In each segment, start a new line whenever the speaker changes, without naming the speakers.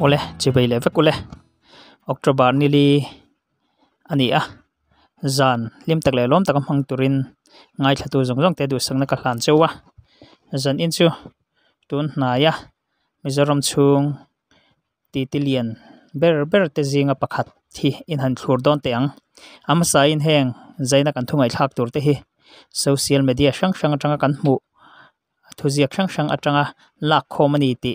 ole chibei le vek ole october nili ani a zan lim tak le lom tak mang turin ngai thatu zong zong te du sang na ka hlan chewa zan in chu tun na giờ làm chung ti ti tilian ber ber te zinga pakhat thi in han thlur don te ang am sai in heng zaina kan thungai thak tur te thì social media sang sang atanga kan mu thu ziak sáng sáng atanga lak khomani ti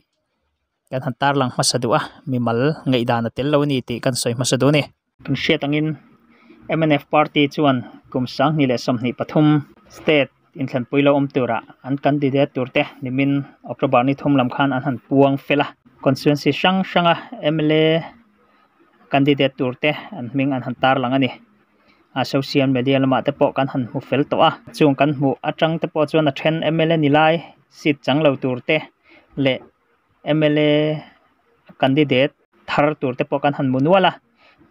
kan han tar lang masadu a mi mal ngai dana tel lo ni ti kan soi masadu ni kan she tangin MNF party chuan kum sang ni le som ni pathum state in thlan puilo om tura an candidate turte nimin october ni thum lam khan an han puang fela constituency sang sanga MLA candidate turte an ming an han tar langani a social media lama te po kan han mu fel to a chung kan mu atang te po chuan a then MLA nilai sit chang lo turte le MLA candidate thar tur te pawh kan han mun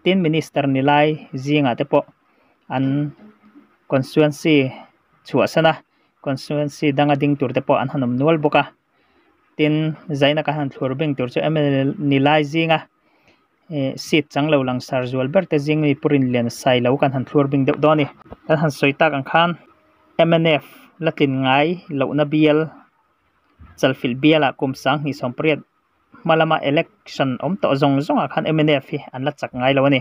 tin minister ni zinga te pawh an constituency chua sana constituency danga ding tur te pawh an hanom nual boka tin zaina ka han thlur beng tur chu MLA ni lai zinga e, seat changlo lang sar zual ber te jing ni purin len sai lo kan han thlur beng deuh dawni kan han soita kan khan MNF latin ngai lo na bial salfil biala kum sang ni sompriat malama election om to zong zong a khan MNF hi an la chak ngai lo ni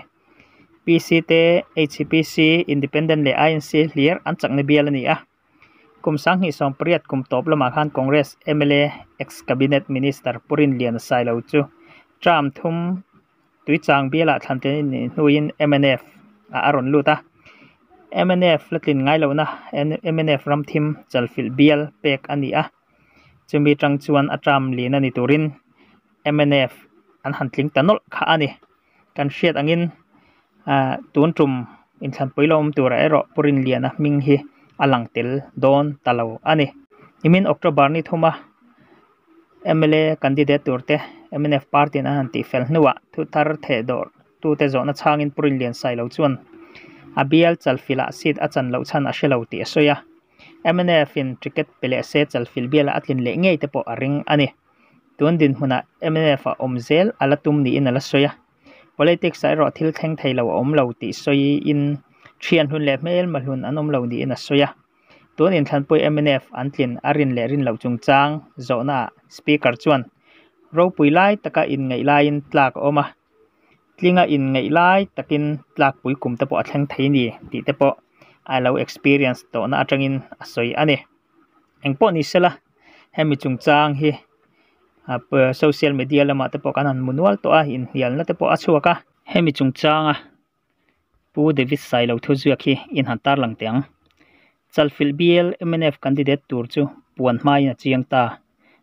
PCT HCPC independent le INC clear an chak ni bial ni a kum sang hi sompriat kum top lama khan congress MLA ex cabinet minister purin lian sai lo chu tram thum tui chang biala than te ni nuin MNF a aron lu ta MNF latin ngai lo na MNF ram thim chalfil bial pek ani a chúng chumi tang chuan atam lina ni turin mnf an hantling tanol kha ani kan hriat in à, a tun tum in thlan poilom tura rồi, purin liana ming hi alang tel don talo ani imin october ni thuma mla candidate tuổi turte mnf party na hanti fel nuwa tu tar the dor tu te zona in purin lian sai lo chuan abial chalfila sit achan lo chan a shelo ti soya MNF in cricket pele se chal fil biala atlin le ngei te po aring ani tuan din huna MNF a omzel ala tum ni in ala soya politics sai ro thil theng thei lo om lo ti soi in thian hun le mel ma hun an om lo ni in a soya tuan in than poi MNF an tlin arin le rin lo chung chang zona speaker chuan ro pui lai taka in ngai lai in tlak oma tlinga in ngai lai takin tlak pui kum te po athang thei ni ti te po alo experience to na atangin asoi ani engpo ni sela hemi chungchang hi ap social media lama te pawh kan an manual to a in hial na te pawh a chuaka hemi chungchang a pu david sai lo thu zuak hi in hantar tar lang teng chalfil bl mnf candidate tur chu puan mai na chiang ta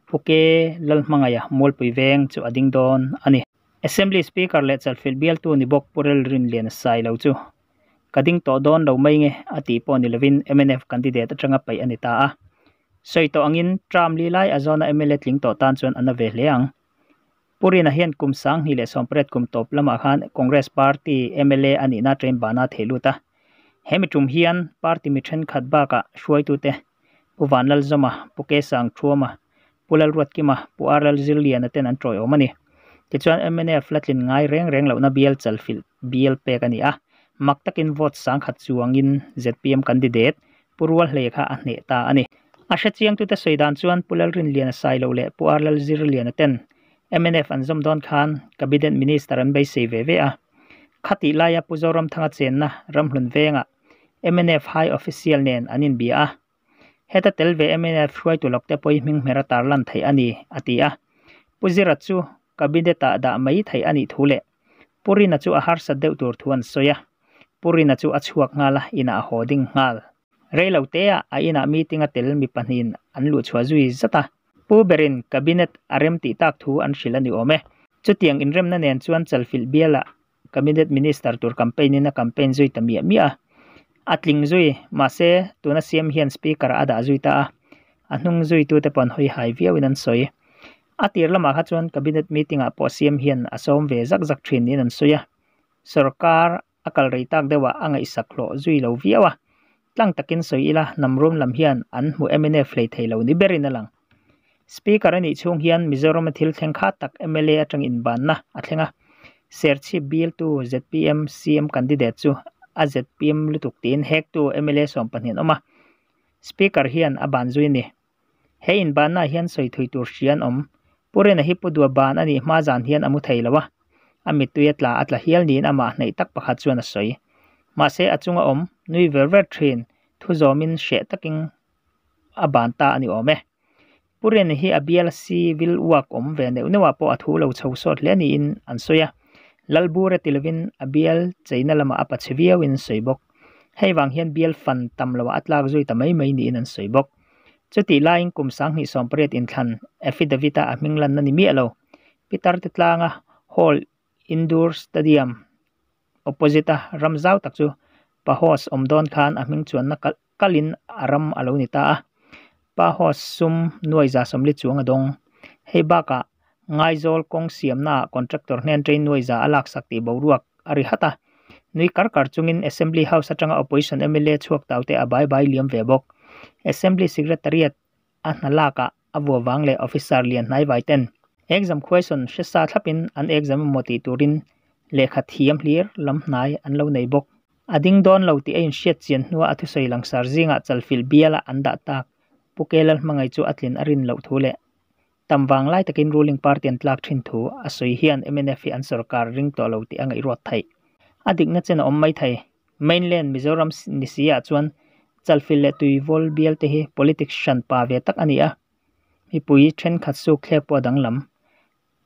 phuke lal mangaya mol pui veng chu ading don ani assembly speaker le chalfil bl tu ni bok purel rin lian sai chu kading to don lo mai nge ati ah, pon 11 MNF candidate atanga pai anita ah a soito angin tram li lai azona MLA tling to tan chuan anave hleang Purin na hian kum sang hi le sompret kum top lama khan Congress Party MLA ani na train bana theluta hemi tum hian party mi then khat ba ka shuai tu te puwan lal zoma puke sang thuma pulal ruat ki ma pu arlal zil lian ten an troi omani ti chuan MNF latlin ngai reng reng lo na BL chal BL pe kani a ah mak takin vote sang khat chuangin zpm candidate purwal hle kha a à hne ta ani a hre chiang tu te soidan chuan pulal rin lian sai lo le puar lal zir lian aten mnf an zom don khan cabinet minister an bay sei ve ve a à. khati laya puzoram à, thanga chen na ram hlun venga mnf high official nen anin bi a heta tel ve mnf hruai tu lokte poi ming mera tarlan thai ani atia puzira chu cabinet ta da mai thai ani thule purina chu a har sa deu tur thuan soya na chu a chuak ngala ina a hoding ngal reilo te a ina meeting atel mi panin an lu chua zui zata pu berin cabinet arem ti tak thu an shila ni ome chutiang inrem na nen chuan chalfil biala cabinet minister tur campaign na campaign zui tamia mia atling zui ma se tuna siam hian speaker ada zui ta a hnung zui tu te pon hoi hai viawin an soi atir lama kha chuan cabinet meeting a po siam hian asom ve zak zak thin in an soya sarkar akal rei tak dewa angai lo zui lo viawa tlang takin soi ila namrum lam hian an mu MNF lei thailo ni berin alang speaker ani chung hian mizoram thil theng kha tak MLA atang in ban na athlenga serchi bill tu ZPM CM candidate chu a ZPM lutuk tin hek tu MLA som panin oma speaker hian aban zui ni he in ban na hian soi thui tur hian om purena hi dua ban ani ma zan hian amu theilawa ami là tla atla hial niin ama nei tak pakhat chuan a soi ma se achunga om nui vợ thin thu zomin she taking abanta ani ome puren hi abial si vil wak om ve ne unewa po athu lo chau sot le ni in an soya lalbure tilvin abial cheina lama apa cheviau in soibok heiwang hian bial fan tam lo atlak zui ta mai mai ni in an soibok chuti lain kum sang ni sompret in than affidavita a minglan na ni mi alo pitar titlanga hall indoor stadium opposite a ramzau tak chu pahos omdon khan a hming chuan na kalin aram alo ni ta a pahos sum nuai za somli chuang adong hebaka ngai zol kong siamna contractor hnen train nuai za alak sakti boruak ari hata nui kar kar chungin assembly house atanga opposition mla chuak taute abai bai liam vebok assembly secretariat a nalaka avawang le officer lian nai vai ten exam question she sa thlapin an exam moti turin lekha thiam hlir lam hnai an lo nei A ading don lo ti ein shet chian hnuwa athu sei langsar zinga chal fil biala an bu da tak pukelal mangai chu atlin arin lo thule tamwang lai takin ruling party an tlak thin thu asoi hian MNF an sarkar ring to lo ruột angai A thai adikna chen om mai thai mainland mizoram ni sia chuan chalfil le tui vol bial te hi politics shan pa ve tak ania mi pui then khat su khle po dang lam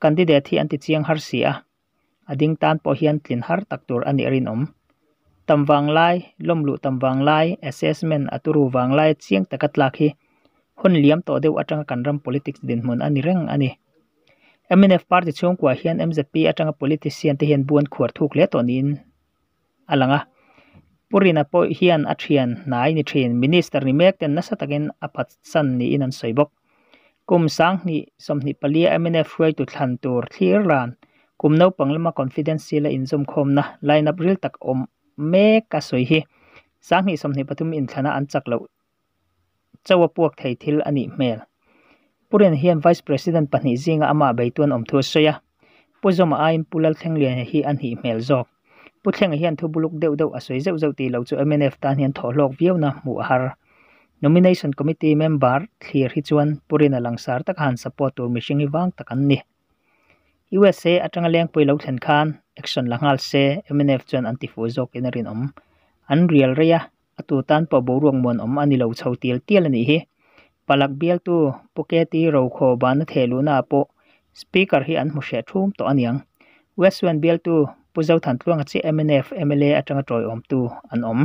candidate hi an ti chiang har si a a ding tan pawh hian tlin har tak tur ani rin awm tamwang lai lomlu tamwang lai assessment aturu wang lai chiang taka tlak hi hun liam to deuh atanga kanram politics din hmun ani reng ani MNF party chung kwa hian MZP atanga politician te hian buan khuar thuk le tonin alanga purina po hian athian nai ni thin minister ni mek ten nasa takin apat san ni inan soibok kum sang ni somni palia amene fuai tu thlan tur thlir ran kum no panglama confidence sila in zum khom na line up ril tak om me ka soi hi sang ni somni patum in thana an chak lo chawa puak thei thil ani mel puren hian vice president pani zinga ama beitun om thu soya puzoma ain pulal thenglen hi an hi mel zok puthlenga hian thu buluk deuh deuh asoi zeu zeu ti lo chu mnf tan hian tholok viau na mu har nomination committee member thlir hi chuan purina langsar tak han support tur mihring hi wang tak an ni USA atanga leng pui lo then khan action langal se MNF chuan anti fu zok in rin om an real reya atu tan pa boruang mon om ani lo chho tiel tiel ani hi palak bial tu poketi ro kho ban theluna po speaker hi an mushe thum to aniang western bial tu puzau than tluang chi MNF MLA atanga toy om tu an om